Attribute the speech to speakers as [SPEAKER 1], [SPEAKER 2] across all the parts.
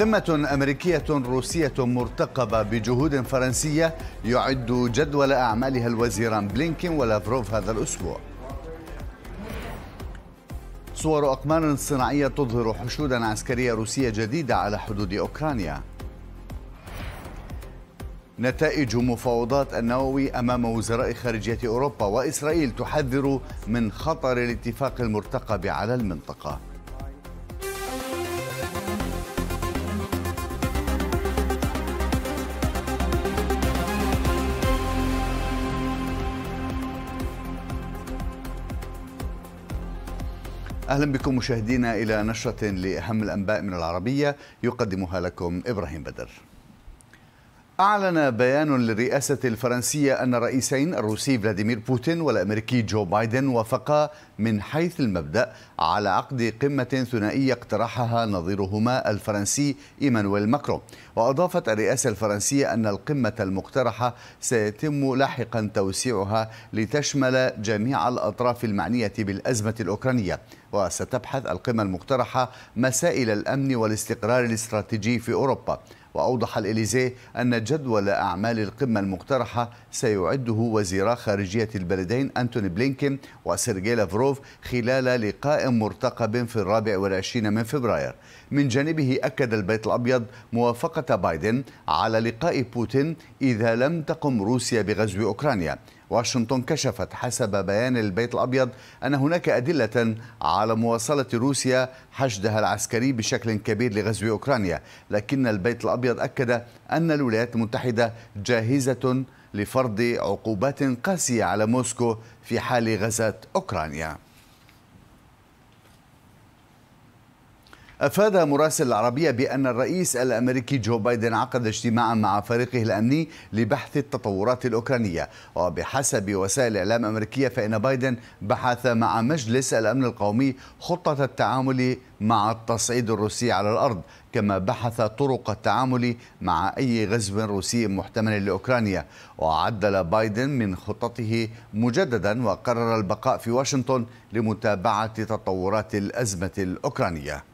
[SPEAKER 1] قمة أمريكية روسية مرتقبة بجهود فرنسية يعد جدول أعمالها الوزيران بلينكين ولافروف هذا الأسبوع صور أقمار صناعية تظهر حشودا عسكرية روسية جديدة على حدود أوكرانيا نتائج مفاوضات النووي أمام وزراء خارجية أوروبا وإسرائيل تحذر من خطر الاتفاق المرتقب على المنطقة أهلا بكم مشاهدينا إلى نشرة لأهم الأنباء من العربية يقدمها لكم إبراهيم بدر أعلن بيان للرئاسة الفرنسية أن الرئيسين الروسي فلاديمير بوتين والأمريكي جو بايدن وافقا من حيث المبدأ على عقد قمة ثنائية اقترحها نظيرهما الفرنسي إيمانويل ماكرون وأضافت الرئاسة الفرنسية أن القمة المقترحة سيتم لاحقا توسيعها لتشمل جميع الأطراف المعنية بالأزمة الأوكرانية وستبحث القمة المقترحة مسائل الأمن والاستقرار الاستراتيجي في أوروبا وأوضح الإليزيه أن جدول أعمال القمة المقترحة سيعده وزيرا خارجية البلدين أنتوني بلينكين وسيرجي لافروف خلال لقاء مرتقب في الرابع والعشرين من فبراير من جانبه أكد البيت الأبيض موافقة بايدن على لقاء بوتين إذا لم تقم روسيا بغزو أوكرانيا واشنطن كشفت حسب بيان البيت الأبيض أن هناك أدلة على مواصلة روسيا حشدها العسكري بشكل كبير لغزو أوكرانيا لكن البيت الأبيض أكد أن الولايات المتحدة جاهزة لفرض عقوبات قاسية على موسكو في حال غزات أوكرانيا أفاد مراسل العربية بأن الرئيس الأمريكي جو بايدن عقد اجتماعا مع فريقه الأمني لبحث التطورات الأوكرانية وبحسب وسائل إعلام أمريكية فإن بايدن بحث مع مجلس الأمن القومي خطة التعامل مع التصعيد الروسي على الأرض كما بحث طرق التعامل مع أي غزو روسي محتمل لأوكرانيا وعدل بايدن من خطته مجددا وقرر البقاء في واشنطن لمتابعة تطورات الأزمة الأوكرانية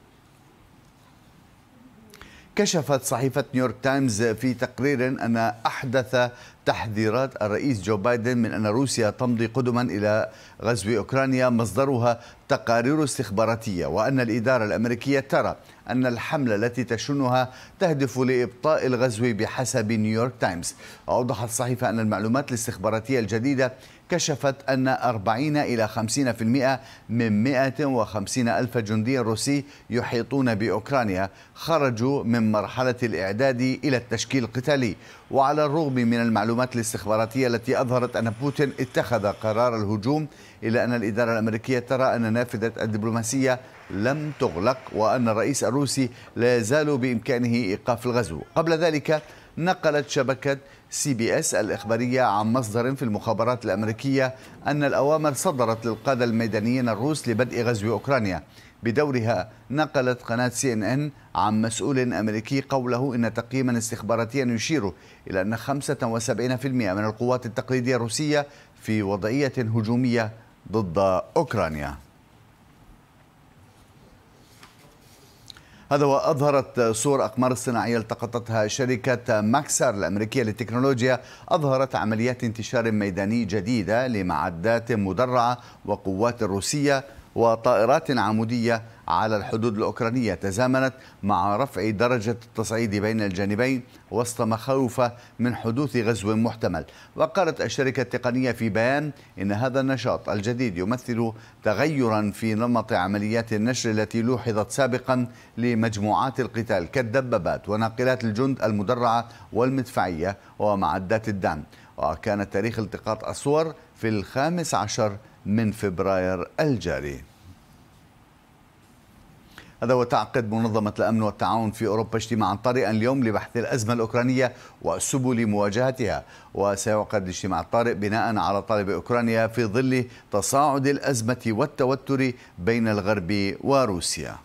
[SPEAKER 1] كشفت صحيفة نيويورك تايمز في تقرير أن أحدث تحذيرات الرئيس جو بايدن من أن روسيا تمضي قدما إلى غزو أوكرانيا مصدرها تقارير استخباراتية وأن الإدارة الأمريكية ترى أن الحملة التي تشنها تهدف لإبطاء الغزو بحسب نيويورك تايمز أوضحت الصحيفة أن المعلومات الاستخباراتية الجديدة كشفت أن 40 إلى 50% من 150 ألف جندي روسي يحيطون بأوكرانيا خرجوا من مرحلة الإعداد إلى التشكيل القتالي وعلى الرغم من المعلومات الاستخباراتية التي أظهرت أن بوتين اتخذ قرار الهجوم إلا أن الإدارة الأمريكية ترى أن نافذة الدبلوماسية لم تغلق وأن الرئيس الروسي لا يزال بإمكانه إيقاف الغزو قبل ذلك نقلت شبكة سي بي اس الإخبارية عن مصدر في المخابرات الأمريكية أن الأوامر صدرت للقادة الميدانيين الروس لبدء غزو أوكرانيا بدورها نقلت قناة سي ان ان عن مسؤول أمريكي قوله إن تقييما استخباراتيا يشير إلى أن 75% من القوات التقليدية الروسية في وضعية هجومية ضد أوكرانيا هذا وأظهرت صور أقمار صناعية التقطتها شركة ماكسر الأمريكية للتكنولوجيا أظهرت عمليات انتشار ميداني جديدة لمعدات مدرعة وقوات روسية وطائرات عمودية على الحدود الأوكرانية تزامنت مع رفع درجة التصعيد بين الجانبين وسط مخاوف من حدوث غزو محتمل وقالت الشركة التقنية في بيان إن هذا النشاط الجديد يمثل تغيرا في نمط عمليات النشر التي لوحظت سابقا لمجموعات القتال كالدبابات وناقلات الجند المدرعة والمدفعية ومعدات الدعم وكان تاريخ التقاط الصور في الخامس عشر من فبراير الجاري هذا وتعقد منظمة الأمن والتعاون في أوروبا اجتماعا طارئا اليوم لبحث الأزمة الأوكرانية وسبل مواجهتها وسيعقد الاجتماع الطارئ بناء على طلب أوكرانيا في ظل تصاعد الأزمة والتوتر بين الغرب وروسيا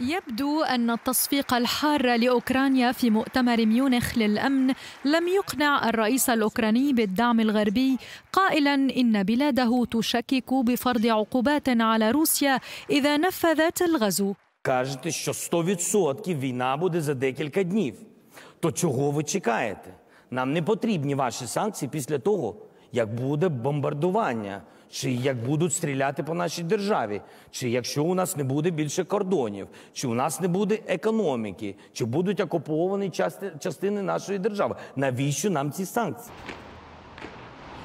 [SPEAKER 2] يبدو أن التصفيق الحار لأوكرانيا في مؤتمر ميونخ للأمن لم يقنع الرئيس الأوكراني بالدعم الغربي قائلا إن بلاده تشكك بفرض عقوبات على روسيا إذا نفذت الغزو
[SPEAKER 3] То чого ви чекаєте? Нам не потрібні ваші санкції після того, як буде бомбардування – чи як будуть стріляти по нашій державі, чи якщо у нас не буде більше кордонів, чи у нас не буде економіки, чи будуть окуповані частини нашої держави. Навіщо нам ці санкції?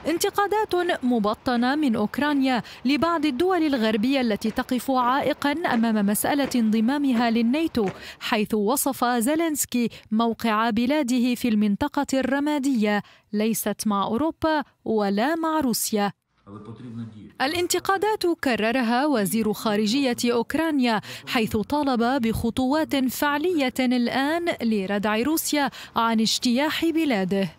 [SPEAKER 2] انتقادات مبطنه من اوكرانيا لبعض الدول الغربيه التي تقف عائقا امام مساله انضمامها للناتو حيث وصف زيلينسكي موقع بلاده في المنطقه الرماديه ليست مع اوروبا ولا مع روسيا الانتقادات كررها وزير خارجية أوكرانيا حيث طالب بخطوات فعلية الآن لردع روسيا عن اجتياح بلاده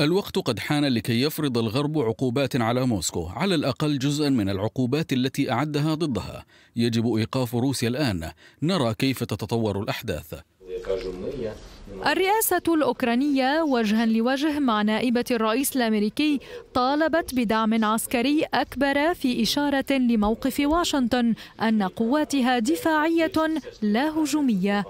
[SPEAKER 4] الوقت قد حان لكي يفرض الغرب عقوبات على موسكو على الأقل جزءا من العقوبات التي أعدها ضدها يجب إيقاف روسيا الآن نرى كيف تتطور الأحداث
[SPEAKER 2] الرئاسة الأوكرانية وجها لوجه مع نائبة الرئيس الأمريكي طالبت بدعم عسكري أكبر في إشارة لموقف واشنطن أن قواتها دفاعية لا هجومية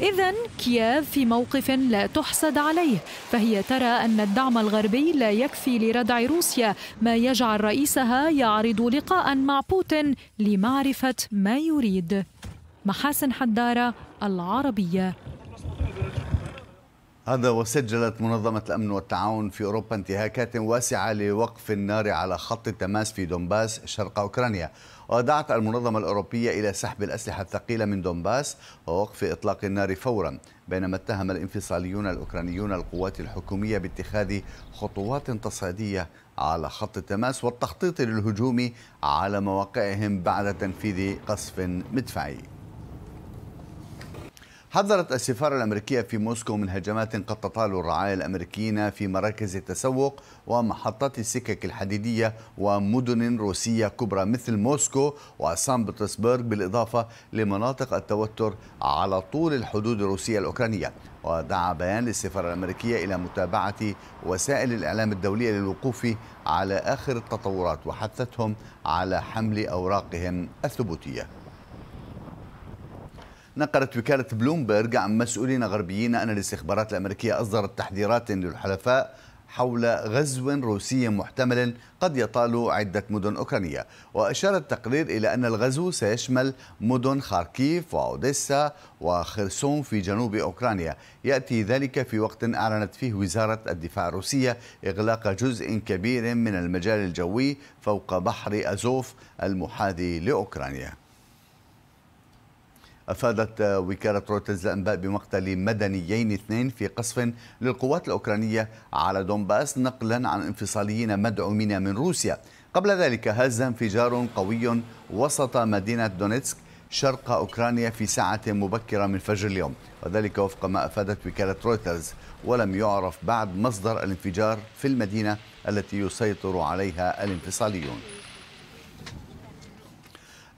[SPEAKER 2] إذا كييف في موقف لا تحسد عليه فهي ترى أن الدعم الغربي لا يكفي لردع روسيا ما يجعل رئيسها يعرض لقاء مع بوتين لمعرفة ما يريد محاسن حدارة العربية
[SPEAKER 1] هذا وسجلت منظمة الأمن والتعاون في أوروبا انتهاكات واسعة لوقف النار على خط التماس في دونباس شرق أوكرانيا ودعت المنظمة الأوروبية إلى سحب الأسلحة الثقيلة من دونباس ووقف إطلاق النار فورا بينما اتهم الانفصاليون الأوكرانيون القوات الحكومية باتخاذ خطوات تصعيدية على خط التماس والتخطيط للهجوم على مواقعهم بعد تنفيذ قصف مدفعي حذرت السفارة الأمريكية في موسكو من هجمات قد تطال الرعايا الأمريكيين في مراكز التسوق ومحطات السكك الحديدية ومدن روسية كبرى مثل موسكو وسان بطرسبرغ بالإضافة لمناطق التوتر على طول الحدود الروسية الأوكرانية ودعا بيان للسفارة الأمريكية إلى متابعة وسائل الإعلام الدولية للوقوف على آخر التطورات وحثتهم على حمل أوراقهم الثبوتية نقلت وكالة بلومبرغ عن مسؤولين غربيين أن الاستخبارات الأمريكية أصدرت تحذيرات للحلفاء حول غزو روسي محتمل قد يطال عدة مدن أوكرانية وأشار التقرير إلى أن الغزو سيشمل مدن خاركيف وأوديسا وخرسون في جنوب أوكرانيا يأتي ذلك في وقت أعلنت فيه وزارة الدفاع الروسية إغلاق جزء كبير من المجال الجوي فوق بحر أزوف المحاذي لأوكرانيا أفادت وكالة رويترز الأنباء بمقتل مدنيين اثنين في قصف للقوات الأوكرانية على دونباس نقلا عن انفصاليين مدعومين من روسيا قبل ذلك هز انفجار قوي وسط مدينة دونيتسك شرق أوكرانيا في ساعة مبكرة من فجر اليوم وذلك وفق ما أفادت وكالة رويترز ولم يعرف بعد مصدر الانفجار في المدينة التي يسيطر عليها الانفصاليون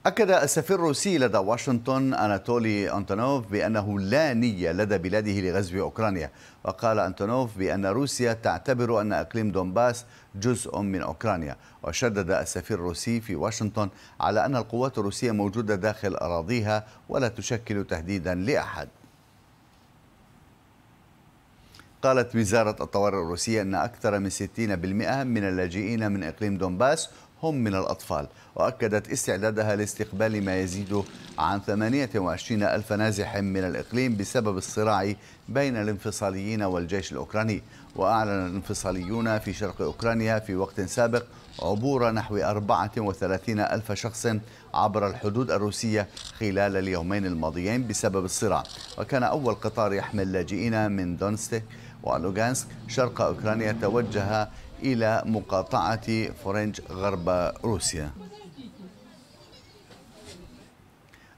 [SPEAKER 1] أكد السفير الروسي لدى واشنطن أناتولي أنتونوف بأنه لا نية لدى بلاده لغزو أوكرانيا وقال أنتونوف بأن روسيا تعتبر أن إقليم دونباس جزء من أوكرانيا وشدد السفير الروسي في واشنطن على أن القوات الروسية موجودة داخل أراضيها ولا تشكل تهديدا لأحد قالت وزارة الطوارئ الروسية أن أكثر من 60% من اللاجئين من إقليم دونباس هم من الأطفال وأكدت استعدادها لاستقبال ما يزيد عن 28 ألف نازح من الإقليم بسبب الصراع بين الانفصاليين والجيش الأوكراني وأعلن الانفصاليون في شرق أوكرانيا في وقت سابق عبور نحو 34 ألف شخص عبر الحدود الروسية خلال اليومين الماضيين بسبب الصراع وكان أول قطار يحمل لاجئين من دونستيك ولوغانسك شرق أوكرانيا توجه إلى مقاطعة فرنج غرب روسيا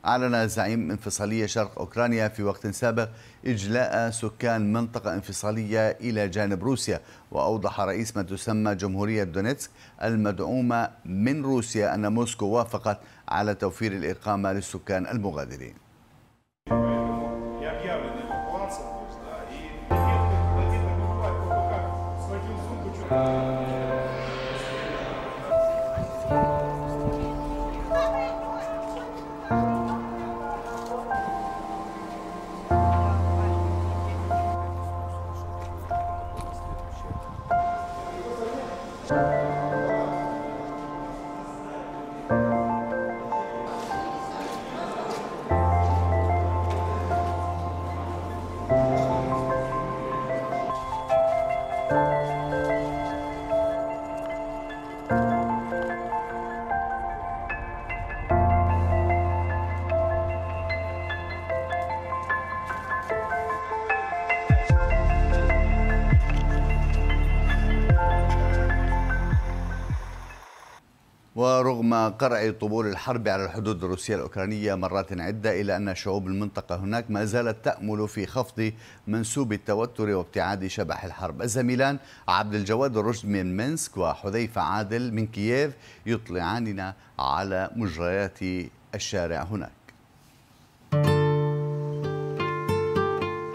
[SPEAKER 1] أعلن زعيم انفصالية شرق أوكرانيا في وقت سابق إجلاء سكان منطقة انفصالية إلى جانب روسيا وأوضح رئيس ما تسمى جمهورية دونيتسك المدعومة من روسيا أن موسكو وافقت على توفير الإقامة للسكان المغادرين Bye. قرع طبول الحرب على الحدود الروسية الأوكرانية مرات عدة إلى أن شعوب المنطقة هناك ما زالت تأمل في خفض منسوب التوتر وابتعاد شبح الحرب الزميلان عبد الجواد الرشد من منسك وحذيفة عادل من كييف يطلعاننا على مجريات الشارع هناك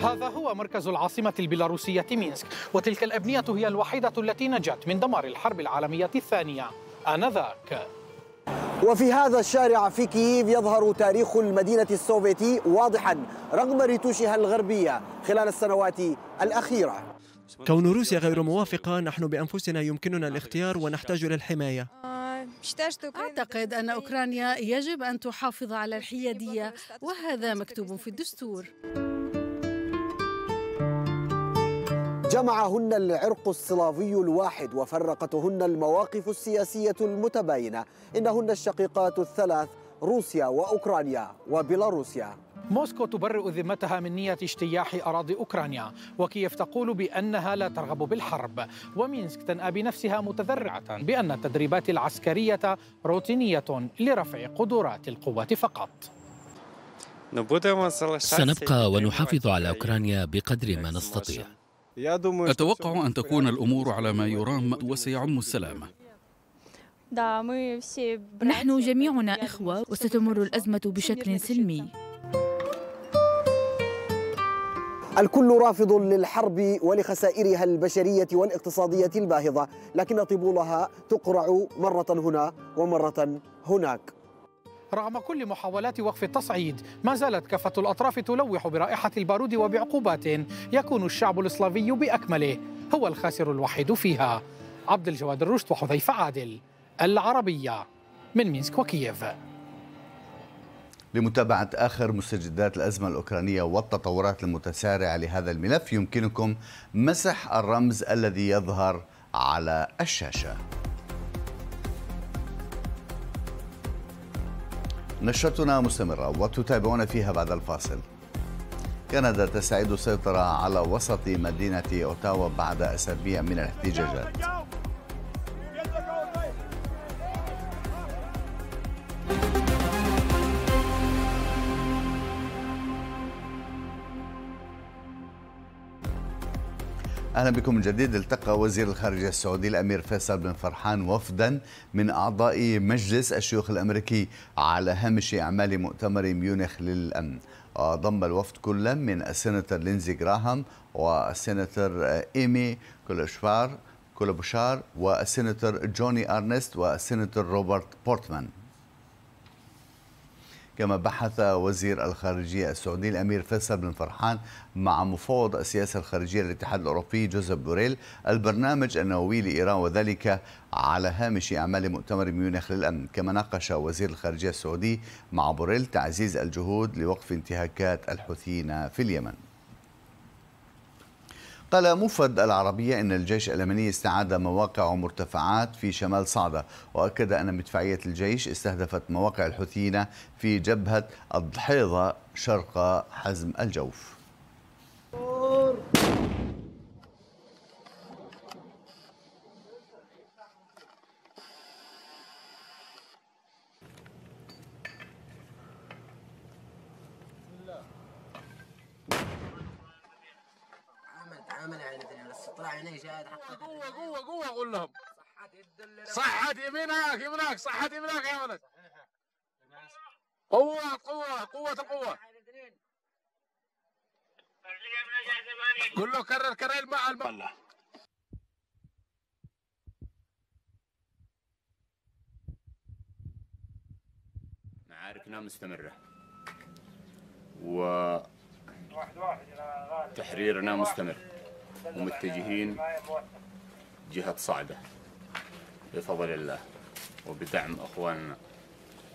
[SPEAKER 5] هذا هو مركز العاصمة البيلاروسية مينسك وتلك الأبنية هي الوحيدة التي نجت من دمار الحرب العالمية الثانية آنذاك
[SPEAKER 6] وفي هذا الشارع في كييف يظهر تاريخ المدينة السوفيتي واضحا رغم رتوشها الغربية خلال السنوات الأخيرة كون روسيا غير موافقة نحن بأنفسنا يمكننا الاختيار ونحتاج إلى الحماية
[SPEAKER 2] أعتقد أن أوكرانيا يجب أن تحافظ على الحيادية وهذا مكتوب
[SPEAKER 7] في الدستور
[SPEAKER 6] جمعهن العرق السلافي الواحد وفرقتهن المواقف السياسية المتباينة إنهن الشقيقات الثلاث روسيا وأوكرانيا وبيلاروسيا
[SPEAKER 5] موسكو تبرئ ذمتها من نية اجتياح أراضي أوكرانيا وكييف تقول بأنها لا ترغب بالحرب ومينسك تنأى بنفسها متذرعة بأن التدريبات العسكرية روتينية لرفع قدرات القوات فقط
[SPEAKER 4] سنبقى ونحافظ على أوكرانيا بقدر ما نستطيع أتوقع أن تكون الأمور على ما يرام وسيعم السلام
[SPEAKER 8] نحن جميعنا إخوة وستمر الأزمة بشكل سلمي
[SPEAKER 6] الكل رافض للحرب ولخسائرها البشرية والاقتصادية الباهظة لكن طبولها تقرع مرة هنا
[SPEAKER 5] ومرة هناك رغم كل محاولات وقف التصعيد ما زالت كافة الأطراف تلوح برائحة البارود وبعقوبات يكون الشعب الإسلامي بأكمله هو الخاسر الوحيد فيها عبد الجواد الرشد وحذيفة عادل العربية من مينسك وكييف
[SPEAKER 1] لمتابعة آخر مستجدات الأزمة الأوكرانية والتطورات المتسارعة لهذا الملف يمكنكم مسح الرمز الذي يظهر على الشاشة نشرتنا مستمرة وتتابعون فيها بعد الفاصل كندا تستعيد السيطرة على وسط مدينة أوتاوا بعد أسابيع من الاحتجاجات أهلا بكم من جديد التقى وزير الخارجية السعودي الأمير فيصل بن فرحان وفدا من أعضاء مجلس الشيوخ الأمريكي على هامش أعمال مؤتمر ميونخ للأمن ضم الوفد كلا من السيناتور لينزي جراهام والسيناتور إيمي كولشفار كولبوشار والسيناتور جوني أرنست والسيناتور روبرت بورتمان كما بحث وزير الخارجية السعودي الأمير فيصل بن فرحان مع مفوض السياسة الخارجية للاتحاد الأوروبي جوزيف بوريل البرنامج النووي لإيران وذلك على هامش أعمال مؤتمر ميونخ للأمن كما ناقش وزير الخارجية السعودي مع بوريل تعزيز الجهود لوقف انتهاكات الحوثيين في اليمن قال مفرد العربية أن الجيش الألماني استعاد مواقع ومرتفعات في شمال صعدة وأكد أن مدفعية الجيش استهدفت مواقع الحوثيين في جبهة الضحيضة شرق حزم الجوف
[SPEAKER 9] قوة قوة قوة قول لهم صحة يمينك يمينك صحة يمينك يا ولد قوة قوة قوة القوة
[SPEAKER 10] قول له كرر كرر الماء الماء معاركنا مستمرة و تحريرنا مستمر ومتجهين جهة صعدة بفضل الله وبدعم أخواننا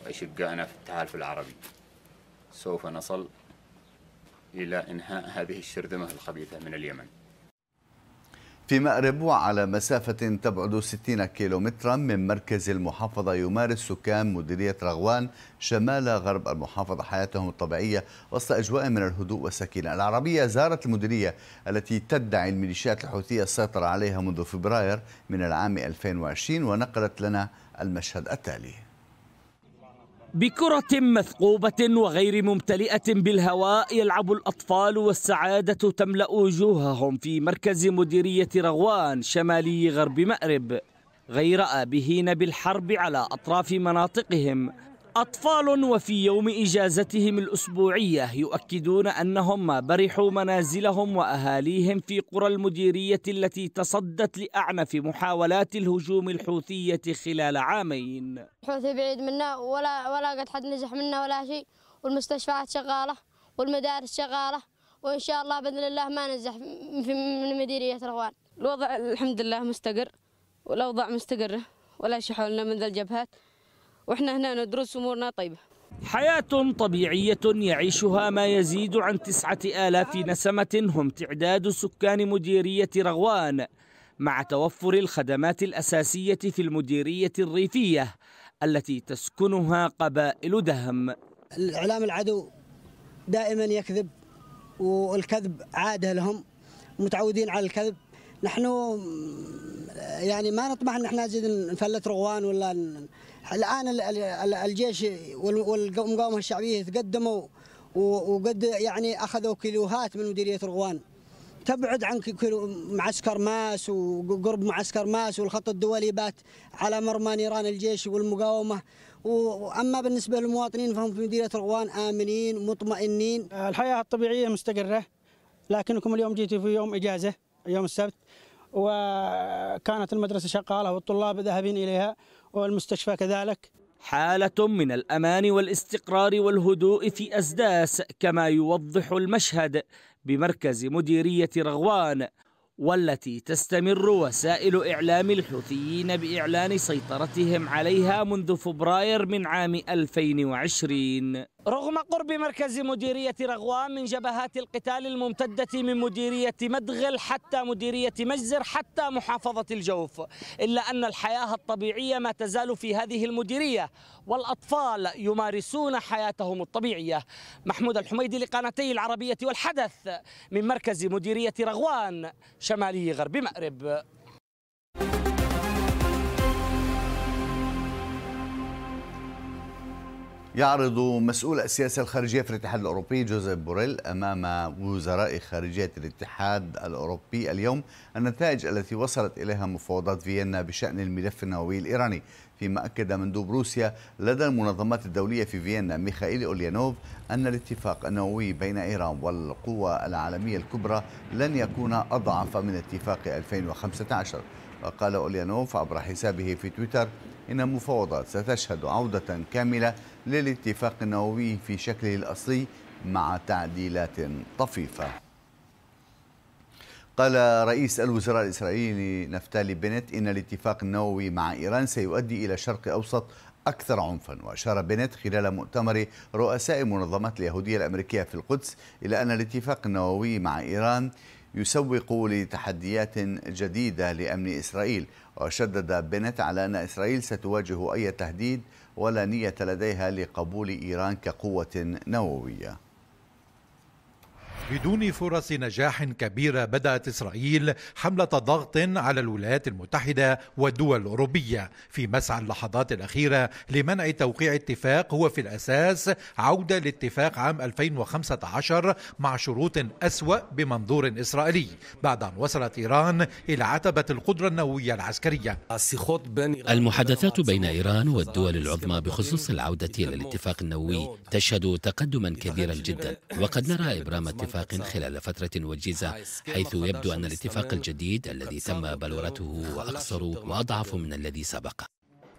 [SPEAKER 10] وأشقائنا في التحالف العربي سوف نصل إلى إنهاء هذه الشرذمة الخبيثة من اليمن
[SPEAKER 1] في مأرب وعلى مسافة تبعد 60 كيلومترا من مركز المحافظة يمارس سكان مديرية رغوان شمال غرب المحافظة حياتهم الطبيعية وسط أجواء من الهدوء والسكينة العربية زارت المديرية التي تدعي الميليشيات الحوثية السيطرة عليها منذ فبراير من العام 2020 ونقلت لنا المشهد التالي
[SPEAKER 3] بكرة مثقوبة وغير ممتلئة بالهواء يلعب الأطفال والسعادة تملأ وجوههم في مركز مديرية رغوان شمالي غرب مأرب غير آبهين بالحرب على أطراف مناطقهم أطفال وفي يوم إجازتهم الأسبوعية يؤكدون أنهم ما برحوا منازلهم وأهاليهم في قرى المديرية التي تصدت لأعنف محاولات الهجوم الحوثية خلال عامين
[SPEAKER 7] الحوثي بعيد منا ولا ولا قد حد نزح منا ولا شيء والمستشفيات شغالة والمدارس شغالة وإن شاء الله بإذن الله ما نزح من مديرية رغوان الوضع الحمد لله مستقر والأوضاع مستقرة ولا شيء حولنا من ذا الجبهات واحنا هنا ندرس امورنا طيبه
[SPEAKER 3] حياة طبيعية يعيشها ما يزيد عن تسعة آلاف نسمة هم تعداد سكان مديرية رغوان مع توفر الخدمات الأساسية في المديرية الريفية التي تسكنها قبائل دهم
[SPEAKER 6] الإعلام العدو دائما يكذب والكذب عادة لهم متعودين على الكذب نحن يعني ما نطمح ان احنا نزيد نفلت رغوان ولا الان الجيش والمقاومه الشعبيه تقدموا وقد يعني اخذوا كيلوهات من مديريه رغوان تبعد عن معسكر ماس وقرب معسكر ماس والخط الدولي بات على مرمى نيران الجيش والمقاومه واما بالنسبه للمواطنين فهم في مديريه رغوان امنين مطمئنين الحياه الطبيعيه مستقره لكنكم اليوم جيتوا في يوم اجازه يوم السبت وكانت المدرسه شغاله والطلاب ذاهبين اليها والمستشفى كذلك
[SPEAKER 3] حالة من الأمان والاستقرار والهدوء في أسداس كما يوضح المشهد بمركز مديرية رغوان والتي تستمر وسائل إعلام الحوثيين بإعلان سيطرتهم عليها منذ فبراير من عام 2020 رغم قرب مركز مديرية رغوان من جبهات القتال الممتدة من مديرية مدغل حتى مديرية مجزر حتى محافظة الجوف إلا أن الحياة الطبيعية ما تزال في هذه المديرية والأطفال يمارسون حياتهم الطبيعية محمود الحميدي لقناتي العربية والحدث من مركز مديرية رغوان شمالي غرب مأرب
[SPEAKER 1] يعرض مسؤول السياسة الخارجية في الاتحاد الأوروبي جوزيف بوريل أمام وزراء خارجية الاتحاد الأوروبي اليوم النتائج التي وصلت إليها مفاوضات فيينا بشأن الملف النووي الإيراني فيما أكد مندوب روسيا لدى المنظمات الدولية في فيينا ميخائيل أوليانوف أن الاتفاق النووي بين إيران والقوى العالمية الكبرى لن يكون أضعف من اتفاق 2015 وقال أوليانوف عبر حسابه في تويتر إن المفاوضات ستشهد عودة كاملة للاتفاق النووي في شكله الأصلي مع تعديلات طفيفة قال رئيس الوزراء الإسرائيلي نفتالي بنت إن الاتفاق النووي مع إيران سيؤدي إلى شرق أوسط أكثر عنفا وأشار بنت خلال مؤتمر رؤساء منظمات اليهودية الأمريكية في القدس إلى أن الاتفاق النووي مع إيران يسوق لتحديات جديدة لأمن إسرائيل وشدد بنت على أن إسرائيل ستواجه أي تهديد ولا نية لديها لقبول إيران كقوة نووية
[SPEAKER 5] بدون فرص نجاح كبيرة بدأت إسرائيل حملة ضغط على الولايات المتحدة والدول الأوروبية في مسعى اللحظات الأخيرة لمنع توقيع اتفاق هو في الأساس عودة لاتفاق عام 2015 مع شروط أسوأ بمنظور إسرائيلي بعد أن وصلت إيران إلى عتبة القدرة النووية العسكرية
[SPEAKER 4] المحادثات بين إيران والدول العظمى بخصوص العودة إلى الاتفاق النووي تشهد تقدما كبيرا جدا وقد نرى إبرام اتفاق اتفاق خلال فترة وجيزة حيث يبدو أن الاتفاق الجديد الذي تم بلورته أقصر وأضعف من الذي سبق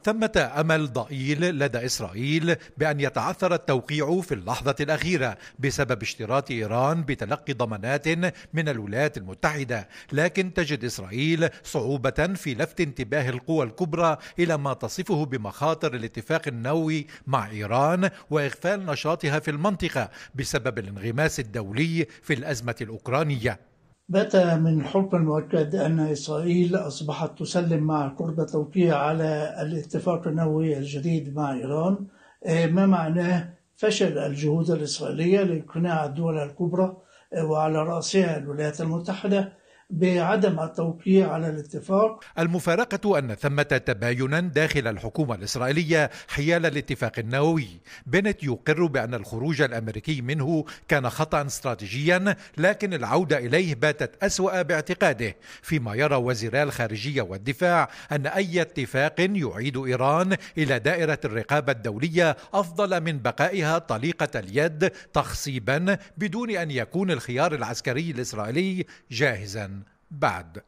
[SPEAKER 5] ثمة أمل ضئيل لدى إسرائيل بأن يتعثر التوقيع في اللحظة الأخيرة بسبب اشتراط إيران بتلقي ضمانات من الولايات المتحدة لكن تجد إسرائيل صعوبة في لفت انتباه القوى الكبرى إلى ما تصفه بمخاطر الاتفاق النووي مع إيران وإغفال نشاطها في المنطقة بسبب الانغماس الدولي في الأزمة الأوكرانية
[SPEAKER 1] بات من حكم المؤكد أن إسرائيل أصبحت تسلم مع قرب التوقيع على الاتفاق النووي الجديد مع إيران إيه، ما معناه فشل الجهود الإسرائيلية لإقناع الدول الكبرى إيه، وعلى رأسها الولايات المتحدة بعدم التوقيع على
[SPEAKER 5] الاتفاق المفارقة أن ثمة تباينا داخل الحكومة الإسرائيلية حيال الاتفاق النووي بنت يقر بأن الخروج الأمريكي منه كان خطأ استراتيجيا لكن العودة إليه باتت أسوأ باعتقاده فيما يرى وزيرا الخارجية والدفاع أن أي اتفاق يعيد إيران إلى دائرة الرقابة الدولية أفضل من بقائها طليقة اليد تخصيبا بدون أن يكون الخيار العسكري الإسرائيلي جاهزا بعد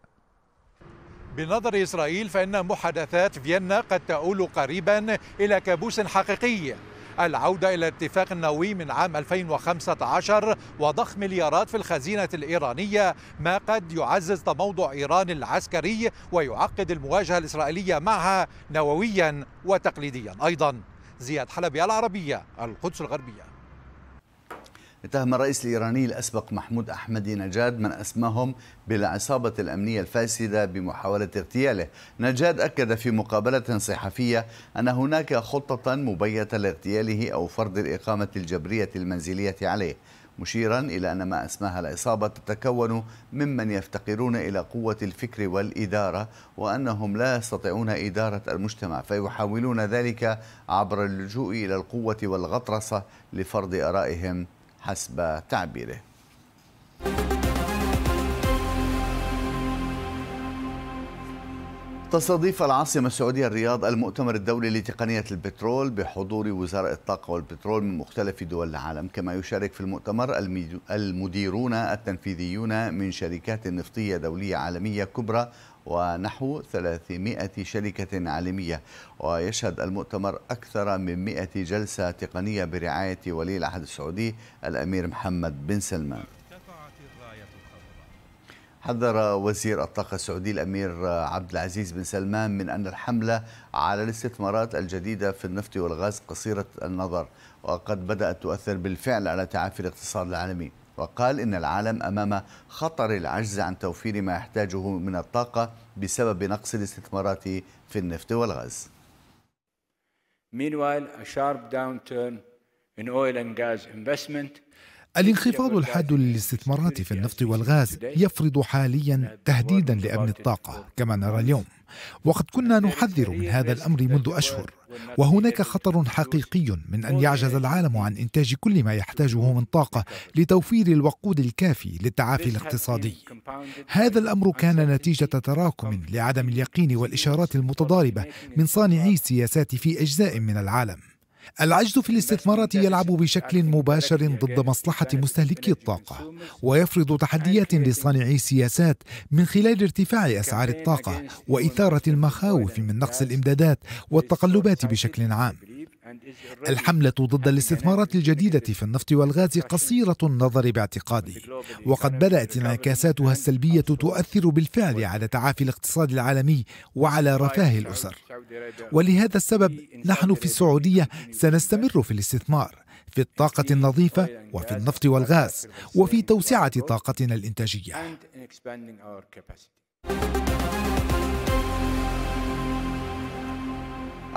[SPEAKER 5] بنظر إسرائيل فإن محادثات فيينا قد تؤول قريبا إلى كابوس حقيقي العودة إلى اتفاق النووي من عام 2015 وضخ مليارات في الخزينة الإيرانية ما قد يعزز تموضع إيران العسكري ويعقد المواجهة الإسرائيلية معها نوويا وتقليديا أيضا زياد حلبي العربية القدس الغربية
[SPEAKER 1] اتهم الرئيس الإيراني الأسبق محمود أحمدي نجاد من أسماهم بالعصابة الأمنية الفاسدة بمحاولة اغتياله نجاد أكد في مقابلة صحفية أن هناك خطة مبيتة لاغتياله أو فرض الإقامة الجبرية المنزلية عليه مشيرا إلى أن ما أسماها العصابة تتكون ممن يفتقرون إلى قوة الفكر والإدارة وأنهم لا يستطيعون إدارة المجتمع فيحاولون ذلك عبر اللجوء إلى القوة والغطرسة لفرض آرائهم حسب تعبيره تستضيف العاصمة السعودية الرياض المؤتمر الدولي لتقنية البترول بحضور وزراء الطاقة والبترول من مختلف دول العالم كما يشارك في المؤتمر المديرون التنفيذيون من شركات نفطية دولية عالمية كبرى ونحو 300 شركة عالمية ويشهد المؤتمر أكثر من 100 جلسة تقنية برعاية ولي العهد السعودي الأمير محمد بن سلمان حذر وزير الطاقة السعودي الأمير عبد العزيز بن سلمان من أن الحملة على الاستثمارات الجديدة في النفط والغاز قصيرة النظر وقد بدأت تؤثر بالفعل على تعافي الاقتصاد العالمي وقال إن العالم أمام خطر العجز عن توفير ما يحتاجه من الطاقة بسبب نقص الاستثمارات في النفط والغاز.
[SPEAKER 10] Meanwhile, a sharp downturn in oil and gas investment
[SPEAKER 1] الانخفاض
[SPEAKER 9] الحاد للاستثمارات في النفط والغاز يفرض حاليا تهديدا لامن الطاقه كما نرى اليوم وقد كنا نحذر من هذا الامر منذ اشهر وهناك خطر حقيقي من ان يعجز العالم عن انتاج كل ما يحتاجه من طاقه لتوفير الوقود الكافي للتعافي الاقتصادي هذا الامر كان نتيجه تراكم لعدم اليقين والاشارات المتضاربه من صانعي السياسات في اجزاء من العالم العجز في الاستثمارات يلعب بشكل مباشر ضد مصلحة مستهلكي الطاقة ويفرض تحديات لصانعي السياسات من خلال ارتفاع أسعار الطاقة وإثارة المخاوف من نقص الإمدادات والتقلبات بشكل عام الحملة ضد الاستثمارات الجديدة في النفط والغاز قصيرة النظر باعتقادي وقد بدأت انعكاساتها السلبية تؤثر بالفعل على تعافي الاقتصاد العالمي وعلى رفاه الأسر ولهذا السبب نحن في السعودية سنستمر في الاستثمار في الطاقة النظيفة وفي النفط والغاز وفي توسعة طاقتنا الإنتاجية.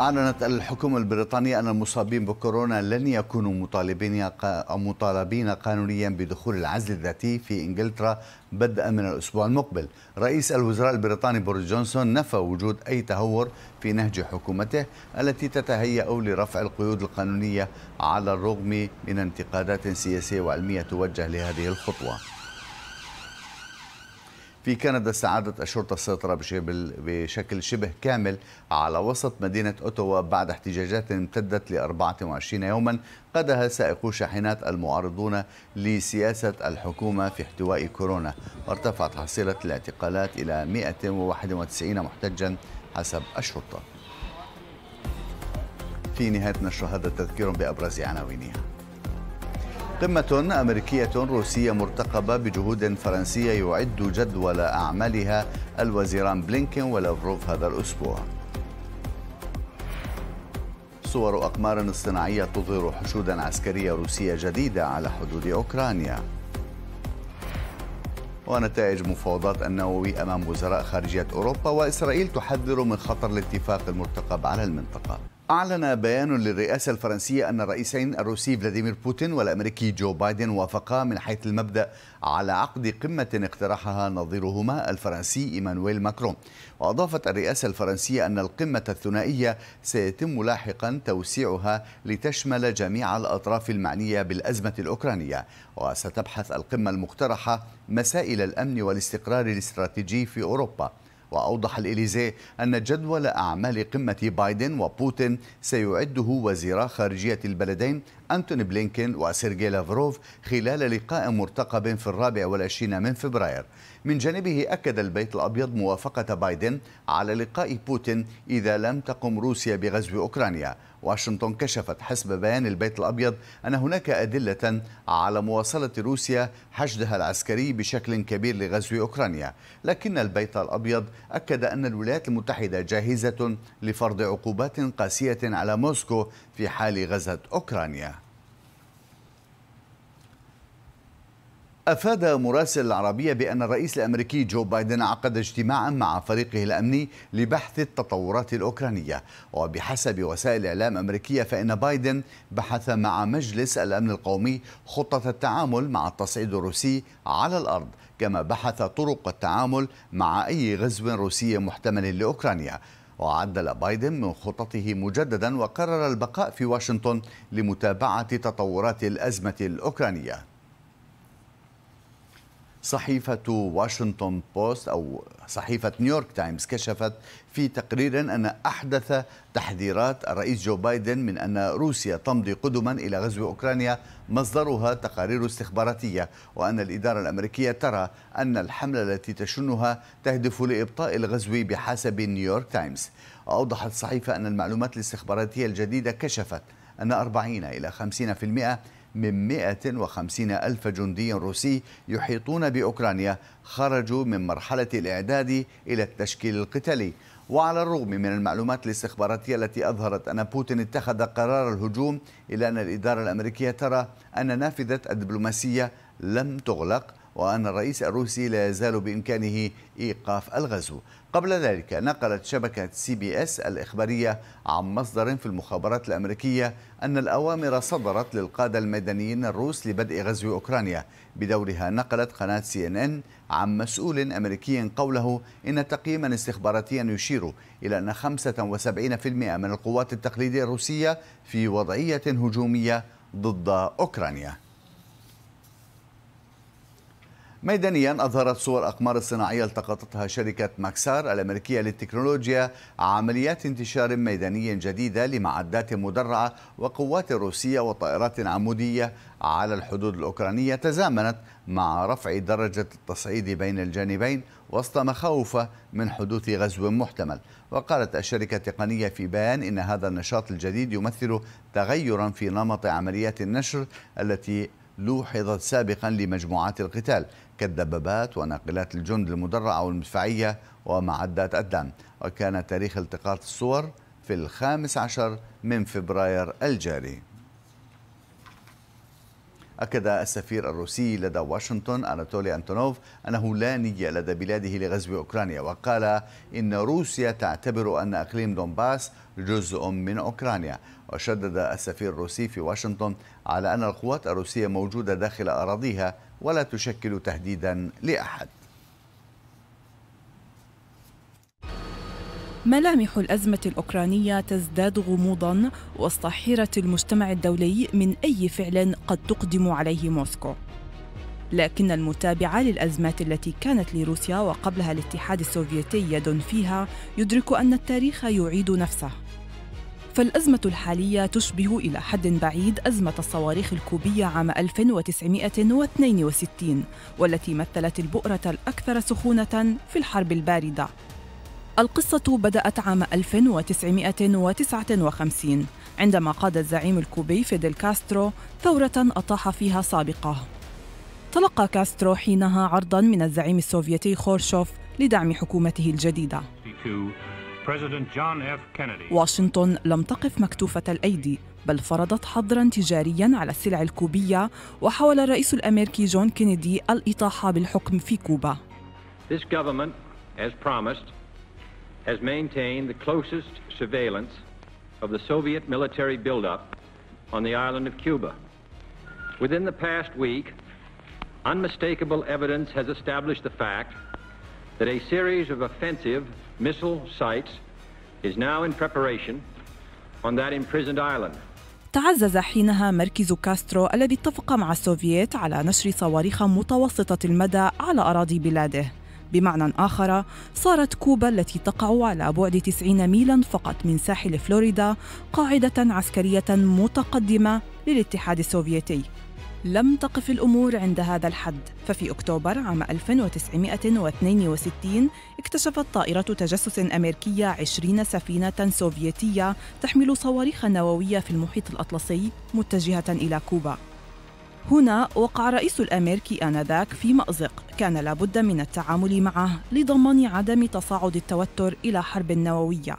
[SPEAKER 1] أعلنت الحكومة البريطانية أن المصابين بكورونا لن يكونوا مطالبين أو مطالبين قانونيا بدخول العزل الذاتي في إنجلترا بدءا من الأسبوع المقبل رئيس الوزراء البريطاني بوريس جونسون نفى وجود أي تهور في نهج حكومته التي تتهيأ لرفع القيود القانونية على الرغم من انتقادات سياسية وعلمية توجه لهذه الخطوة في كندا استعادت الشرطة السيطرة بشكل شبه كامل على وسط مدينة أوتوا بعد احتجاجات امتدت ل 24 يوما قادها سائقو شاحنات المعارضون لسياسة الحكومة في احتواء كورونا وارتفعت حصيلة الاعتقالات إلى 191 محتجا حسب الشرطة في نهاية نشر هذا التذكير بأبرز عناوينها قمة أمريكية روسية مرتقبة بجهود فرنسية يعد جدول أعمالها الوزيران بلينكين ولافروف هذا الأسبوع صور أقمار اصطناعية تظهر حشودا عسكرية روسية جديدة على حدود أوكرانيا ونتائج مفاوضات النووي أمام وزراء خارجية أوروبا وإسرائيل تحذر من خطر الاتفاق المرتقب على المنطقة أعلن بيان للرئاسة الفرنسية أن الرئيسين الروسي فلاديمير بوتين والأمريكي جو بايدن وافقا من حيث المبدأ على عقد قمة اقترحها نظيرهما الفرنسي إيمانويل ماكرون وأضافت الرئاسة الفرنسية أن القمة الثنائية سيتم لاحقا توسيعها لتشمل جميع الأطراف المعنية بالأزمة الأوكرانية وستبحث القمة المقترحة مسائل الأمن والاستقرار الاستراتيجي في أوروبا وأوضح الإليزيه أن جدول أعمال قمة بايدن وبوتين سيعده وزيرا خارجية البلدين أنتوني بلينكين وسيرجي لافروف خلال لقاء مرتقب في الرابع والعشرين من فبراير من جانبه أكد البيت الأبيض موافقة بايدن على لقاء بوتين إذا لم تقم روسيا بغزو أوكرانيا واشنطن كشفت حسب بيان البيت الأبيض أن هناك أدلة على مواصلة روسيا حشدها العسكري بشكل كبير لغزو أوكرانيا لكن البيت الأبيض أكد أن الولايات المتحدة جاهزة لفرض عقوبات قاسية على موسكو في حال غزت أوكرانيا أفاد مراسل العربية بأن الرئيس الأمريكي جو بايدن عقد اجتماعا مع فريقه الأمني لبحث التطورات الأوكرانية وبحسب وسائل إعلام أمريكية فإن بايدن بحث مع مجلس الأمن القومي خطة التعامل مع التصعيد الروسي على الأرض كما بحث طرق التعامل مع أي غزو روسي محتمل لأوكرانيا وعدل بايدن من خططه مجددا وقرر البقاء في واشنطن لمتابعة تطورات الأزمة الأوكرانية صحيفة واشنطن بوست أو صحيفة نيويورك تايمز كشفت في تقرير أن أحدث تحذيرات الرئيس جو بايدن من أن روسيا تمضي قدما إلى غزو أوكرانيا مصدرها تقارير استخباراتية وأن الإدارة الأمريكية ترى أن الحملة التي تشنها تهدف لإبطاء الغزو بحسب نيويورك تايمز وأوضحت الصحيفة أن المعلومات الاستخباراتية الجديدة كشفت أن 40 إلى 50% من 150 ألف جندي روسي يحيطون بأوكرانيا خرجوا من مرحلة الإعداد إلى التشكيل القتالي وعلى الرغم من المعلومات الاستخباراتية التي أظهرت أن بوتين اتخذ قرار الهجوم إلا أن الإدارة الأمريكية ترى أن نافذة الدبلوماسية لم تغلق وأن الرئيس الروسي لا يزال بإمكانه إيقاف الغزو قبل ذلك نقلت شبكة سي بي اس الإخبارية عن مصدر في المخابرات الأمريكية أن الأوامر صدرت للقادة المدنيين الروس لبدء غزو أوكرانيا بدورها نقلت قناة سي ان ان عن مسؤول أمريكي قوله إن تقييما استخباراتيا يشير إلى أن 75% من القوات التقليدية الروسية في وضعية هجومية ضد أوكرانيا ميدانيا أظهرت صور أقمار صناعية التقطتها شركة ماكسار الأمريكية للتكنولوجيا عمليات انتشار ميداني جديدة لمعدات مدرعة وقوات روسية وطائرات عمودية على الحدود الأوكرانية تزامنت مع رفع درجة التصعيد بين الجانبين وسط مخاوف من حدوث غزو محتمل وقالت الشركة التقنية في بيان إن هذا النشاط الجديد يمثل تغيرا في نمط عمليات النشر التي لوحظت سابقا لمجموعات القتال كالدبابات وناقلات الجند المدرعة والمدفعية ومعدات الدم وكان تاريخ التقاط الصور في الخامس عشر من فبراير الجاري أكد السفير الروسي لدى واشنطن أناتولي أنتونوف أنه لا نية لدى بلاده لغزو أوكرانيا وقال إن روسيا تعتبر أن أقليم دونباس جزء من أوكرانيا وشدد السفير الروسي في واشنطن على أن القوات الروسية موجودة داخل أراضيها ولا تشكل تهديدا لأحد
[SPEAKER 8] ملامح الأزمة الأوكرانية تزداد غموضا وسط حيرة المجتمع الدولي من أي فعل قد تقدم عليه موسكو لكن المتابعة للأزمات التي كانت لروسيا وقبلها الاتحاد السوفيتي يد فيها يدرك أن التاريخ يعيد نفسه فالأزمة الحالية تشبه إلى حد بعيد أزمة الصواريخ الكوبية عام 1962 والتي مثلت البؤرة الأكثر سخونة في الحرب الباردة القصة بدأت عام 1959 عندما قاد الزعيم الكوبي فيدل كاسترو ثورة أطاح فيها سابقه تلقى كاسترو حينها عرضاً من الزعيم السوفيتي خورشوف لدعم حكومته الجديدة واشنطن لم تقف مكتوفة الأيدي بل فرضت حظرا تجاريا على السلع الكوبية وحاول الرئيس الأمريكي جون كينيدي الإطاحة بالحكم في كوبا
[SPEAKER 4] This government, as promised, has maintained the closest surveillance of the Soviet military buildup on the island of Cuba. Within the past week, unmistakable evidence has established the fact that a series of offensive missile sites is now in preparation on that imprisoned island.
[SPEAKER 8] تعزز حينها مركز كاسترو الذي اتفق مع السوفييت على نشر صواريخ متوسطة المدى على أراضي بلاده بمعنى آخر صارت كوبا التي تقع على بعد 90 ميلا فقط من ساحل فلوريدا قاعدة عسكرية متقدمة للاتحاد السوفيتي لم تقف الأمور عند هذا الحد ففي أكتوبر عام 1962 اكتشفت طائرة تجسس أمريكية 20 سفينة سوفيتية تحمل صواريخ نووية في المحيط الأطلسي متجهة إلى كوبا هنا وقع الرئيس الامريكي انذاك في مازق كان لابد من التعامل معه لضمان عدم تصاعد التوتر الى حرب نوويه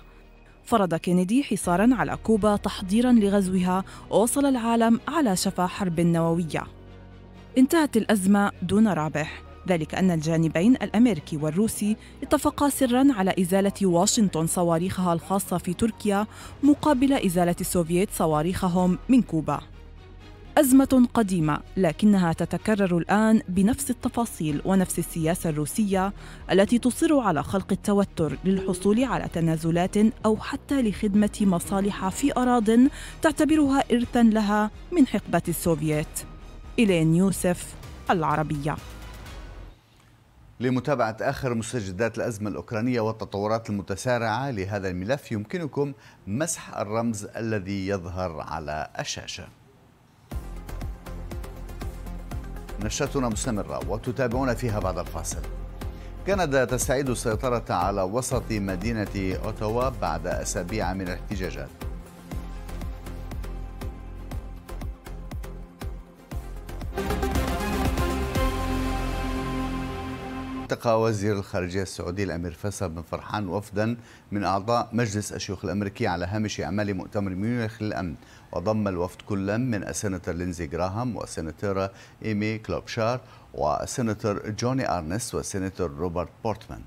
[SPEAKER 8] فرض كينيدي حصارا على كوبا تحضيرا لغزوها ووصل العالم على شفا حرب نووية انتهت الأزمة دون رابح ذلك أن الجانبين الأمريكي والروسي اتفقا سرا على إزالة واشنطن صواريخها الخاصة في تركيا مقابل إزالة السوفييت صواريخهم من كوبا أزمة قديمة لكنها تتكرر الآن بنفس التفاصيل ونفس السياسة الروسية التي تصر على خلق التوتر للحصول على تنازلات أو حتى لخدمة مصالح في أراض تعتبرها إرثا لها من حقبة السوفييت إلين يوسف
[SPEAKER 1] العربية لمتابعة آخر مستجدات الأزمة الأوكرانية والتطورات المتسارعة لهذا الملف يمكنكم مسح الرمز الذي يظهر على الشاشة نشرتنا مستمرة وتتابعون فيها بعد الفاصل كندا تستعيد السيطرة على وسط مدينة أوتاوا بعد أسابيع من الاحتجاجات التقى وزير الخارجية السعودي الأمير فيصل بن فرحان وفدا من أعضاء مجلس الشيوخ الأمريكي على هامش أعمال مؤتمر ميونخ للأمن وضم الوفد كلا من السناتور لينزي جراهام والسناتورة إيمي كلوبشار والسناتور جوني أرنست والسناتور روبرت بورتمان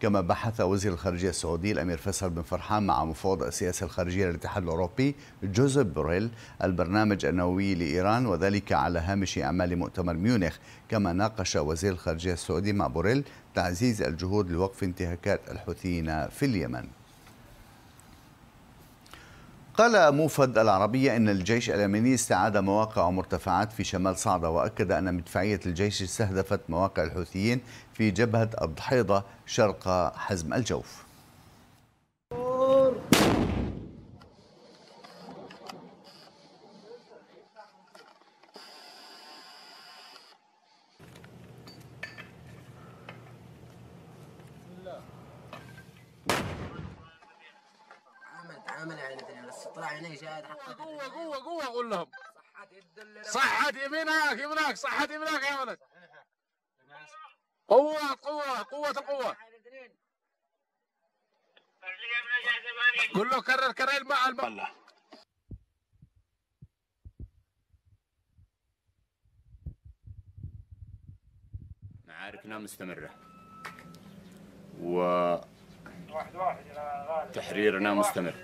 [SPEAKER 1] كما بحث وزير الخارجية السعودي الأمير فيصل بن فرحان مع مفوض السياسة الخارجية للاتحاد الأوروبي جوزيف بوريل البرنامج النووي لإيران وذلك على هامش أعمال مؤتمر ميونخ كما ناقش وزير الخارجية السعودي مع بوريل تعزيز الجهود لوقف انتهاكات الحوثيين في اليمن قال موفد العربية أن الجيش اليمني استعاد مواقع ومرتفعات في شمال صعدة وأكد أن مدفعية الجيش استهدفت مواقع الحوثيين في جبهة الضحيضة شرق حزم الجوف
[SPEAKER 9] صحة يمينك يمينك صحة يمينك يا ولد قوة قوة قوة
[SPEAKER 10] القوة كله كرر كرر الماء الماء معاركنا مستمرة و تحريرنا مستمر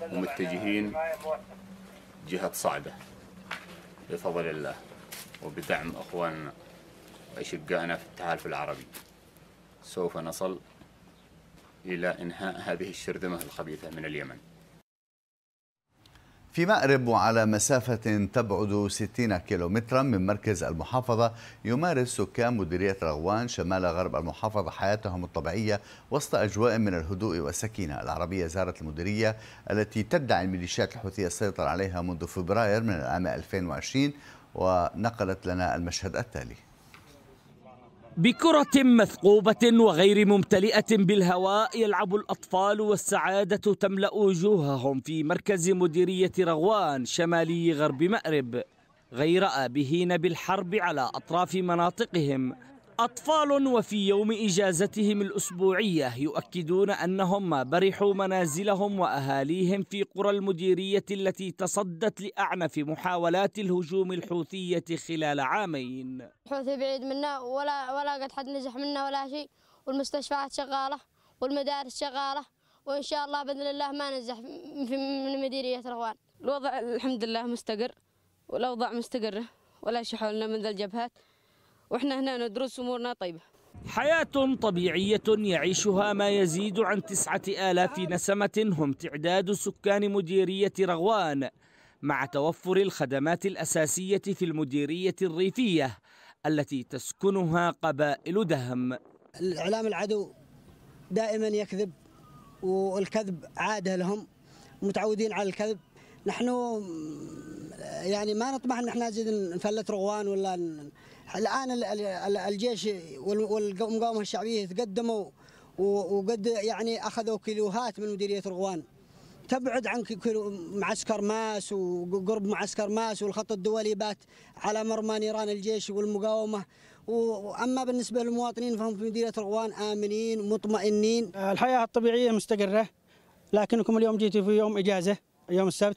[SPEAKER 10] ومتجهين جهة صعدة بفضل الله وبدعم أخواننا وأشقائنا في التحالف العربي سوف نصل إلى إنهاء هذه الشرذمة الخبيثة من اليمن
[SPEAKER 1] في مأرب وعلى مسافة تبعد 60 كيلومترا من مركز المحافظة يمارس سكان مديرية رغوان شمال غرب المحافظة حياتهم الطبيعية وسط أجواء من الهدوء والسكينة العربية زارت المديرية التي تدعي الميليشيات الحوثية السيطرة عليها منذ فبراير من العام 2020 ونقلت لنا المشهد التالي
[SPEAKER 3] بكرة مثقوبة وغير ممتلئة بالهواء يلعب الأطفال والسعادة تملأ وجوههم في مركز مديرية رغوان شمالي غرب مأرب غير آبهين بالحرب على أطراف مناطقهم أطفال وفي يوم إجازتهم الأسبوعية يؤكدون أنهم ما برحوا منازلهم وأهاليهم في قرى المديرية التي تصدت لأعنف محاولات الهجوم الحوثية خلال عامين
[SPEAKER 7] الحوثي بعيد منا ولا ولا قد حد نجح منا ولا شيء والمستشفيات شغالة والمدارس شغالة وإن شاء الله بإذن الله ما نزح من مديرية روان الوضع الحمد لله مستقر والأوضاع مستقرة ولا شيء حولنا من ذا الجبهات واحنا هنا ندرس امورنا طيبه
[SPEAKER 3] حياة طبيعية يعيشها ما يزيد عن تسعة آلاف نسمة هم تعداد سكان مديرية رغوان مع توفر الخدمات الأساسية في المديرية الريفية التي تسكنها قبائل دهم
[SPEAKER 6] الإعلام العدو دائما يكذب والكذب عاده لهم متعودين على الكذب نحن يعني ما نطمح ان احنا نزيد نفلت رغوان ولا الان الجيش والمقاومه الشعبيه تقدموا وقد يعني اخذوا كيلوهات من مديريه رغوان تبعد عن معسكر ماس وقرب معسكر ماس والخط الدولي بات على مرمى نيران الجيش والمقاومه واما بالنسبه للمواطنين فهم في مديريه رغوان امنين مطمئنين الحياه الطبيعيه مستقره لكنكم اليوم جيتوا في يوم اجازه يوم السبت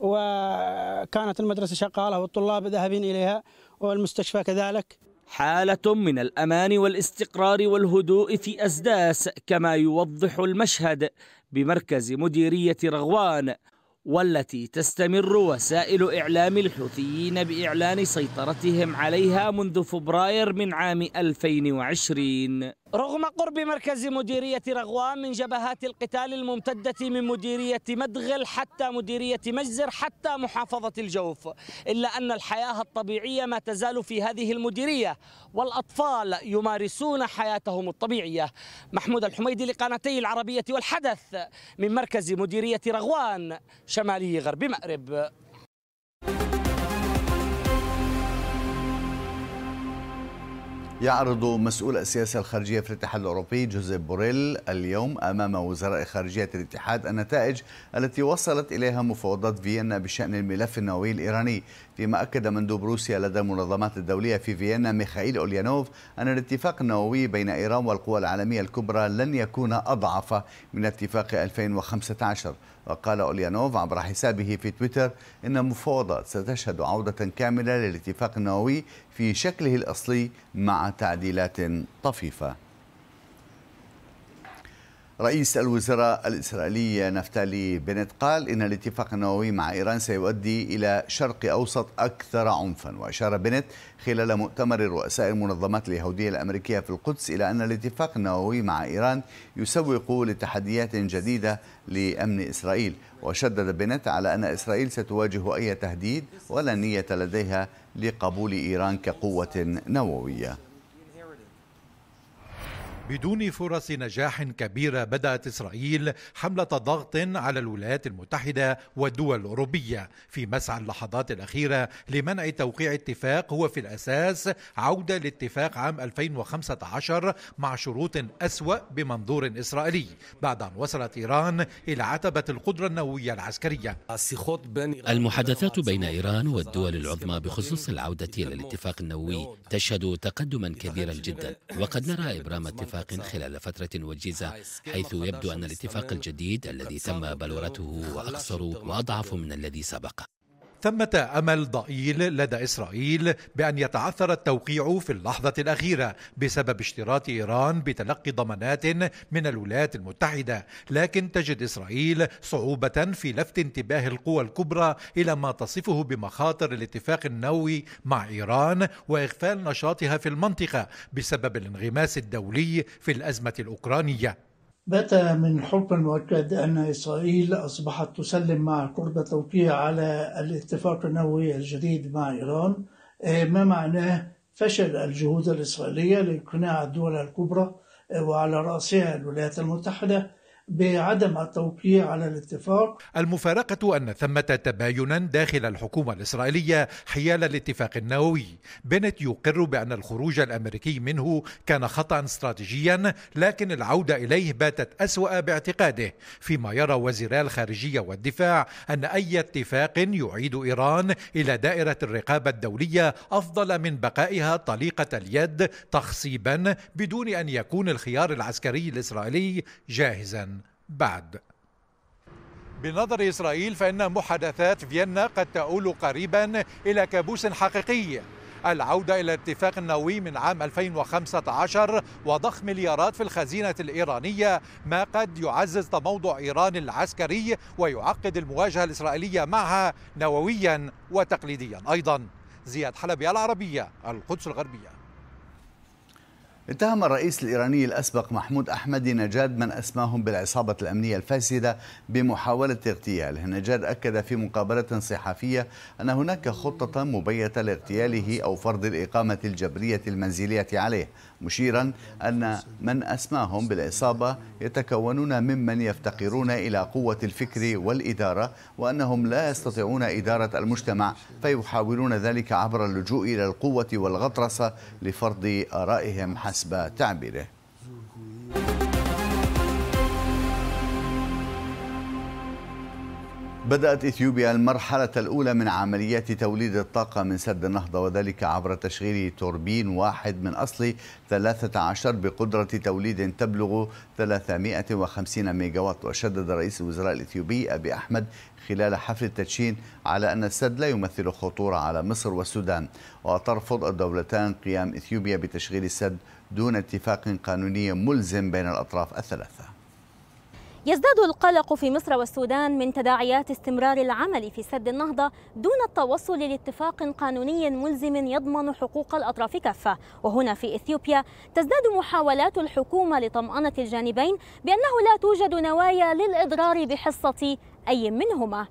[SPEAKER 6] وكانت المدرسه شغاله والطلاب ذاهبين اليها والمستشفى كذلك
[SPEAKER 3] حالة من الأمان والاستقرار والهدوء في أسداس كما يوضح المشهد بمركز مديرية رغوان والتي تستمر وسائل إعلام الحوثيين بإعلان سيطرتهم عليها منذ فبراير من عام 2020 رغم قرب مركز مديرية رغوان من جبهات القتال الممتدة من مديرية مدغل حتى مديرية مجزر حتى محافظة الجوف إلا أن الحياة الطبيعية ما تزال في هذه المديرية والأطفال يمارسون حياتهم الطبيعية محمود الحميدي لقناتي العربية والحدث من مركز مديرية رغوان شمالي غرب مأرب
[SPEAKER 1] يعرض مسؤول السياسة الخارجية في الاتحاد الأوروبي جوزيف بوريل اليوم أمام وزراء خارجية الاتحاد النتائج التي وصلت إليها مفاوضات فيينا بشأن الملف النووي الإيراني فيما أكد مندوب روسيا لدى المنظمات الدولية في فيينا ميخائيل أوليانوف أن الاتفاق النووي بين إيران والقوى العالمية الكبرى لن يكون أضعف من اتفاق 2015 وقال أوليانوف عبر حسابه في تويتر إن المفاوضات ستشهد عودة كاملة للاتفاق النووي في شكله الأصلي مع تعديلات طفيفة رئيس الوزراء الإسرائيلي نفتالي بنت قال إن الاتفاق النووي مع إيران سيؤدي إلى شرق أوسط أكثر عنفا وأشار بنت خلال مؤتمر رؤساء المنظمات اليهودية الأمريكية في القدس إلى أن الاتفاق النووي مع إيران يسوق لتحديات جديدة لأمن إسرائيل وشدد بنت على أن إسرائيل ستواجه أي تهديد ولا نية لديها لقبول إيران كقوة نووية
[SPEAKER 5] بدون فرص نجاح كبيرة بدأت إسرائيل حملة ضغط على الولايات المتحدة والدول الأوروبية في مسعى اللحظات الأخيرة لمنع توقيع اتفاق هو في الأساس عودة لاتفاق عام 2015 مع شروط أسوأ بمنظور إسرائيلي بعد أن وصلت إيران إلى عتبة القدرة النووية العسكرية
[SPEAKER 4] المحادثات بين إيران والدول العظمى بخصوص العودة إلى الاتفاق النووي تشهد تقدما كبيرا جدا وقد نرى إبرام اتفاق اتفاق خلال فترة وجيزة حيث يبدو أن الاتفاق الجديد الذي تم بلورته أقصر وأضعف من الذي سبق
[SPEAKER 5] ثمة أمل ضئيل لدى إسرائيل بأن يتعثر التوقيع في اللحظة الأخيرة بسبب اشتراط إيران بتلقي ضمانات من الولايات المتحدة لكن تجد إسرائيل صعوبة في لفت انتباه القوى الكبرى إلى ما تصفه بمخاطر الاتفاق النووي مع إيران وإغفال نشاطها في المنطقة بسبب الانغماس الدولي في الأزمة الأوكرانية بات من حكم المؤكد أن إسرائيل أصبحت تسلم
[SPEAKER 1] مع قرب توقيع على الاتفاق النووي الجديد مع إيران آه،
[SPEAKER 5] ما معناه فشل الجهود الإسرائيلية لإقناع الدول الكبرى آه، وعلى رأسها الولايات المتحدة بعدم التوقيع على الاتفاق المفارقة أن ثمة تباينا داخل الحكومة الإسرائيلية حيال الاتفاق النووي بنت يقر بأن الخروج الأمريكي منه كان خطأ استراتيجيا لكن العودة إليه باتت أسوأ باعتقاده فيما يرى وزيرا الخارجية والدفاع أن أي اتفاق يعيد إيران إلى دائرة الرقابة الدولية أفضل من بقائها طليقة اليد تخصيبا بدون أن يكون الخيار العسكري الإسرائيلي جاهزا بعد بنظر إسرائيل فإن محادثات فيينا قد تؤول قريبا إلى كابوس حقيقي العودة إلى اتفاق النووي من عام 2015 وضخ مليارات في الخزينة الإيرانية ما قد يعزز تموضع إيران العسكري ويعقد المواجهة الإسرائيلية معها نوويا وتقليديا أيضا زياد حلبي العربية القدس الغربية
[SPEAKER 1] اتهم الرئيس الإيراني الأسبق محمود أحمدي نجاد من أسماهم بالعصابة الأمنية الفاسدة بمحاولة اغتياله نجاد أكد في مقابلة صحفية أن هناك خطة مبيتة لاغتياله أو فرض الإقامة الجبرية المنزلية عليه مشيرا أن من أسماهم بالإصابة يتكونون ممن يفتقرون إلى قوة الفكر والإدارة وأنهم لا يستطيعون إدارة المجتمع فيحاولون ذلك عبر اللجوء إلى القوة والغطرسة لفرض آرائهم حسب تعبيره بدأت إثيوبيا المرحلة الأولى من عمليات توليد الطاقة من سد النهضة وذلك عبر تشغيل توربين واحد من أصل 13 بقدرة توليد تبلغ 350 ميجاوات وشدد رئيس الوزراء الإثيوبي أبي أحمد خلال حفل التدشين على أن السد لا يمثل خطورة على مصر والسودان وترفض الدولتان قيام إثيوبيا بتشغيل السد دون اتفاق قانوني ملزم بين الأطراف الثلاثة
[SPEAKER 7] يزداد القلق في مصر والسودان من تداعيات استمرار العمل في سد النهضة دون التوصل لاتفاق قانوني ملزم يضمن حقوق الأطراف كافة وهنا في إثيوبيا تزداد محاولات الحكومة لطمأنة الجانبين بأنه لا توجد نوايا للإضرار بحصة أي منهما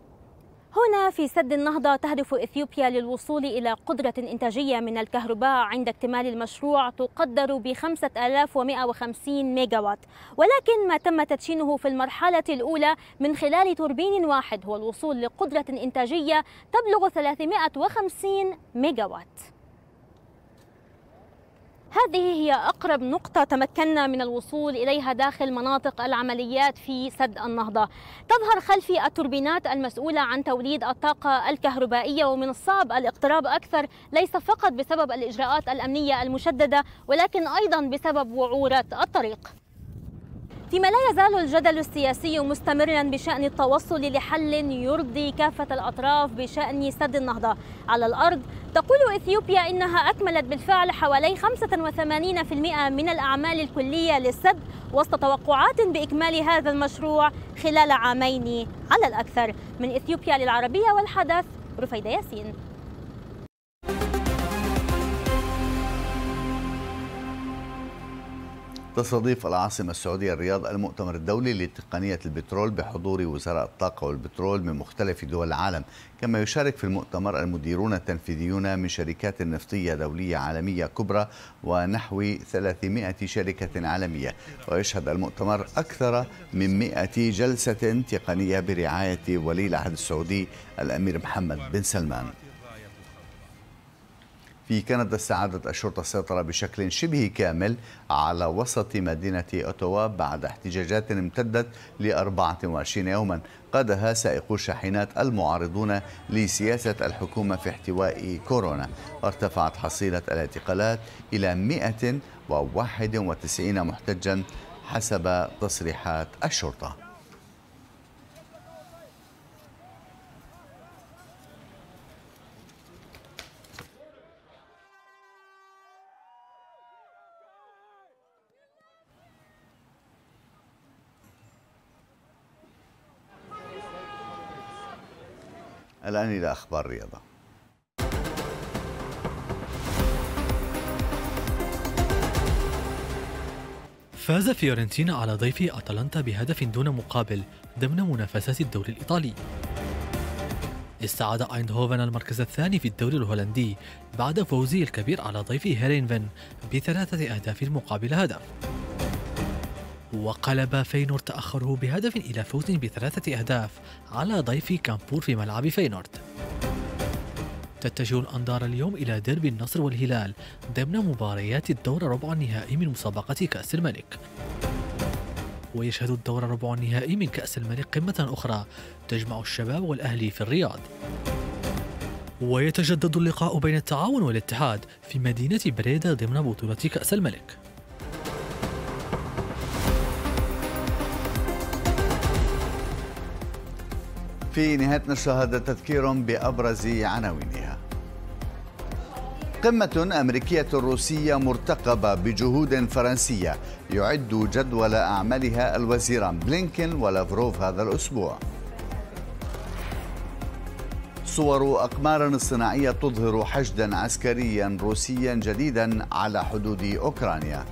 [SPEAKER 7] هنا في سد النهضة تهدف إثيوبيا للوصول إلى قدرة إنتاجية من الكهرباء عند اكتمال المشروع تقدر ب 5150 ميجاوات ولكن ما تم تدشينه في المرحلة الأولى من خلال توربين واحد هو الوصول لقدرة إنتاجية تبلغ 350 ميجاوات هذه هي أقرب نقطة تمكنا من الوصول إليها داخل مناطق العمليات في سد النهضة تظهر خلفي التوربينات المسؤولة عن توليد الطاقة الكهربائية ومن الصعب الاقتراب أكثر ليس فقط بسبب الإجراءات الأمنية المشددة ولكن أيضا بسبب وعورة الطريق فيما لا يزال الجدل السياسي مستمرا بشأن التوصل لحل يرضي كافة الأطراف بشأن سد النهضة على الأرض تقول إثيوبيا إنها أكملت بالفعل حوالي 85% من الأعمال الكلية للسد وسط توقعات بإكمال هذا المشروع خلال عامين على الأكثر من إثيوبيا للعربية والحدث رفيدة ياسين
[SPEAKER 1] تستضيف العاصمة السعودية الرياض المؤتمر الدولي لتقنية البترول بحضور وزراء الطاقة والبترول من مختلف دول العالم كما يشارك في المؤتمر المديرون التنفيذيون من شركات نفطية دولية عالمية كبرى ونحو 300 شركة عالمية ويشهد المؤتمر أكثر من 100 جلسة تقنية برعاية ولي العهد السعودي الأمير محمد بن سلمان في كندا استعادت الشرطة السيطرة بشكل شبه كامل على وسط مدينة أوتوا بعد احتجاجات امتدت ل 24 يوما قادها سائقو الشاحنات المعارضون لسياسة الحكومة في احتواء كورونا ارتفعت حصيلة الاعتقالات إلى 191 محتجا حسب تصريحات الشرطه الآن إلى أخبار رياضة فاز
[SPEAKER 4] فيورنتينا على ضيف أتلانتا بهدف دون مقابل ضمن منافسات الدوري الإيطالي استعاد ايندهوفن المركز الثاني في الدوري الهولندي بعد فوزه الكبير على ضيف هيرينفن بثلاثة أهداف مقابل هدف وقلب فينورد تأخره بهدف إلى فوز بثلاثة أهداف على ضيف كامبور في ملعب فينورد تتجه الأنظار اليوم إلى ديربي النصر والهلال ضمن مباريات الدور ربع النهائي من مسابقة كأس الملك ويشهد الدور ربع النهائي من كأس الملك قمة أخرى تجمع الشباب والأهلي في الرياض ويتجدد اللقاء بين التعاون والاتحاد في مدينة بريدة ضمن بطولة كأس الملك
[SPEAKER 1] في نشر هذا تذكير بأبرز عناوينها قمة أمريكية روسية مرتقبة بجهود فرنسية يعد جدول أعمالها الوزيران بلينكين ولافروف هذا الأسبوع صور أقمار صناعية تظهر حشدا عسكريا روسيا جديدا على حدود أوكرانيا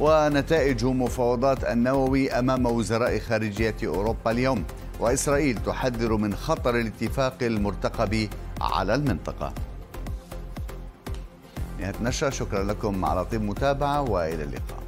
[SPEAKER 1] ونتائج مفاوضات النووي أمام وزراء خارجية أوروبا اليوم وإسرائيل تحذر من خطر الاتفاق المرتقب على المنطقة نهاية نشرة شكرا لكم على طيب متابعة وإلى اللقاء